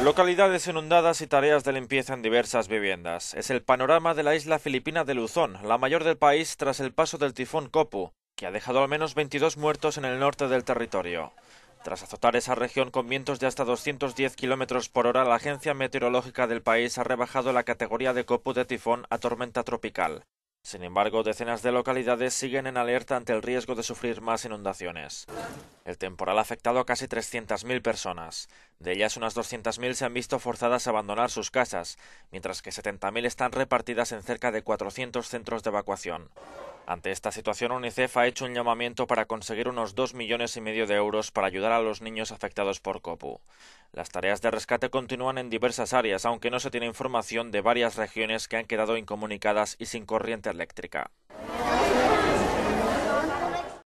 Localidades inundadas y tareas de limpieza en diversas viviendas. Es el panorama de la isla filipina de Luzón, la mayor del país tras el paso del tifón Copu, que ha dejado al menos 22 muertos en el norte del territorio. Tras azotar esa región con vientos de hasta 210 kilómetros por hora, la Agencia Meteorológica del país ha rebajado la categoría de Copu de tifón a tormenta tropical. Sin embargo, decenas de localidades siguen en alerta ante el riesgo de sufrir más inundaciones. El temporal ha afectado a casi 300.000 personas. De ellas, unas 200.000 se han visto forzadas a abandonar sus casas, mientras que 70.000 están repartidas en cerca de 400 centros de evacuación. Ante esta situación, UNICEF ha hecho un llamamiento para conseguir unos 2 millones y medio de euros para ayudar a los niños afectados por COPU. Las tareas de rescate continúan en diversas áreas, aunque no se tiene información de varias regiones que han quedado incomunicadas y sin corriente eléctrica.